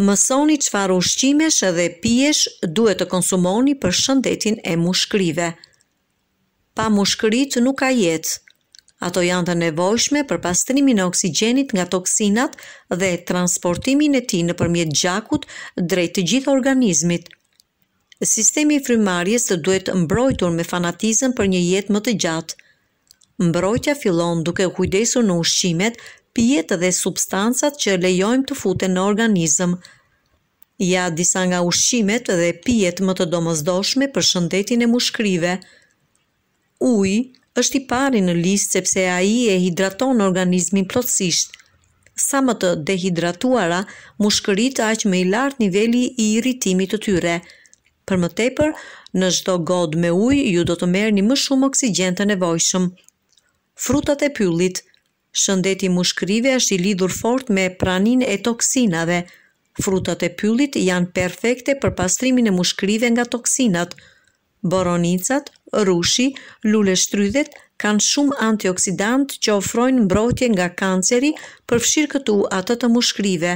mësoni qëfar ushqimesh dhe piesh duhet të konsumoni për shëndetin e mushkrive. Pa mushkrit nuk ka jetë. Ato janë të nevojshme për pastrimin e oksigenit nga toksinat dhe transportimin e ti në përmjet gjakut drejt të gjithë organizmit. Sistemi i frymarrjes të duhet mbrojtur me fanatizëm për një jetë më të gjatë. Mbrojtja fillon duke kujdesur në ushqimet, pjetë dhe substancat që lejojmë të fute në organizëm. Ja disa nga ushqimet dhe pjetë më të domozdoshme për shëndetin e mushkrive. Uj është i pari në listë sepse a i e hidraton organizmin plotësisht. Sa më të dehidratuara, mushkërit aq më i lartë niveli i irritimit të tyre. Për më tepër, në gjdo god me uj, ju do të merë një më shumë oksigen të nevojshëm. Frutat e pyllit – Shëndeti mushkrive është i lidhur fort me pranin e toksinave. Frutat e pyllit janë perfekte për pastrimin e mushkrive nga toksinat. Boronicat, rushi, lule shtrydhet kanë shumë antioksidant që ofrojnë mbrojtje nga kanceri përfshirë këtu atë të mushkrive.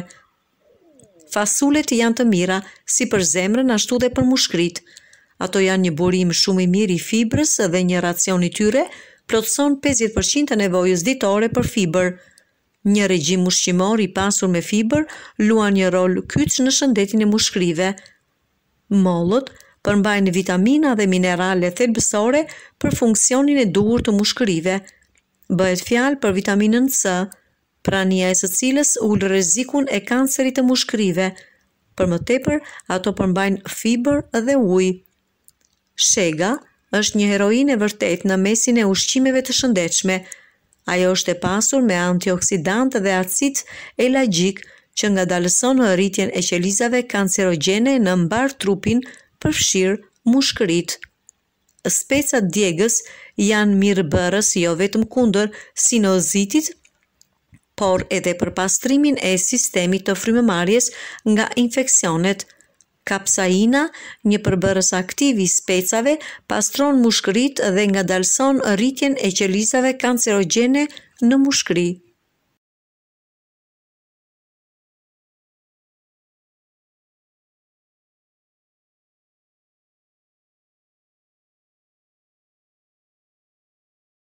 Fasulet janë të mira, si për zemrën ashtu dhe për mushkrit. Ato janë një burim shumë i mirë i fibrës dhe një racion i tyre, plotëson 50% e nevojës ditore për fiber. Një regjim mushqimor i pasur me fiber luan një rol kyç në shëndetin e mushkrive. Mollët përmbajnë vitamina dhe minerale thelbësore për funksionin e duhur të mushkërive. Bëhet fjalë për vitaminën C, prania e së cilës ul rrezikun e kancerit të mushkërive. Për më tepër, ato përmbajnë fibër dhe ujë. Shega, është një heroin e vërtet në mesin e ushqimeve të shëndechme. Ajo është e pasur me antioksidant dhe acid elagjik që nga dalëson në rritjen e qelizave kancerogjene në mbar trupin përfshirë mushkërit. Specat djegës janë mirë bërës jo vetëm kunder sinozitit, por edhe për pastrimin e sistemi të frimëmarjes nga infekcionet Kapsaina, një përbërës aktiv i specave, pastron mushkrit dhe nga dalson rritjen e qelizave kancerogjene në mushkrit.